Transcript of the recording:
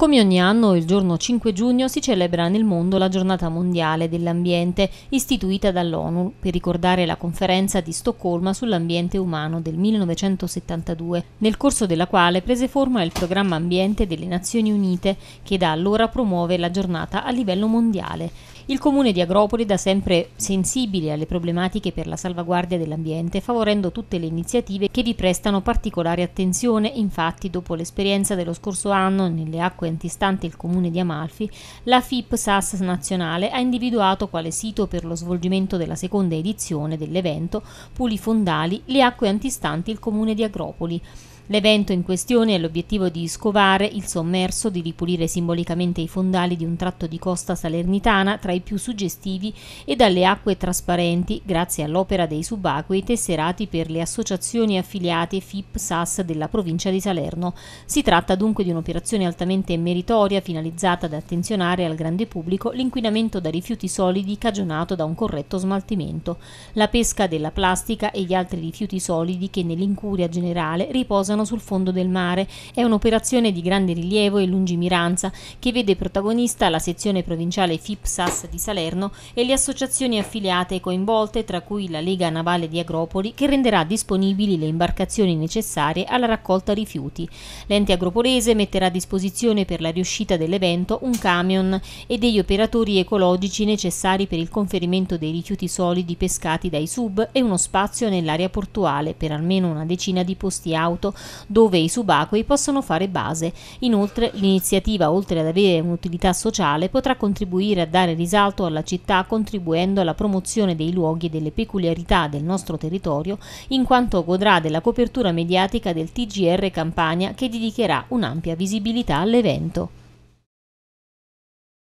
Come ogni anno, il giorno 5 giugno si celebra nel mondo la giornata mondiale dell'ambiente, istituita dall'ONU per ricordare la conferenza di Stoccolma sull'ambiente umano del 1972, nel corso della quale prese forma il programma ambiente delle Nazioni Unite, che da allora promuove la giornata a livello mondiale. Il comune di Agropoli da sempre sensibile alle problematiche per la salvaguardia dell'ambiente, favorendo tutte le iniziative che vi prestano particolare attenzione, infatti dopo l'esperienza dello scorso anno nelle acque antistante il comune di Amalfi, la FIPSAS nazionale ha individuato quale sito per lo svolgimento della seconda edizione dell'evento Puli Fondali le acque antistanti il comune di Agropoli L'evento in questione ha l'obiettivo di scovare il sommerso, di ripulire simbolicamente i fondali di un tratto di costa salernitana tra i più suggestivi e dalle acque trasparenti, grazie all'opera dei subacquei tesserati per le associazioni affiliate FIP-SAS della provincia di Salerno. Si tratta dunque di un'operazione altamente meritoria finalizzata ad attenzionare al grande pubblico l'inquinamento da rifiuti solidi cagionato da un corretto smaltimento, la pesca della plastica e gli altri rifiuti solidi che nell'incuria generale riposano riposano sul fondo del mare. È un'operazione di grande rilievo e lungimiranza che vede protagonista la sezione provinciale FIPSAS di Salerno e le associazioni affiliate coinvolte, tra cui la Lega Navale di Agropoli, che renderà disponibili le imbarcazioni necessarie alla raccolta rifiuti. L'ente agropolese metterà a disposizione per la riuscita dell'evento un camion e degli operatori ecologici necessari per il conferimento dei rifiuti solidi pescati dai sub e uno spazio nell'area portuale per almeno una decina di posti auto dove i subacquei possono fare base. Inoltre l'iniziativa, oltre ad avere un'utilità sociale, potrà contribuire a dare risalto alla città contribuendo alla promozione dei luoghi e delle peculiarità del nostro territorio, in quanto godrà della copertura mediatica del TGR Campania che dedicherà un'ampia visibilità all'evento.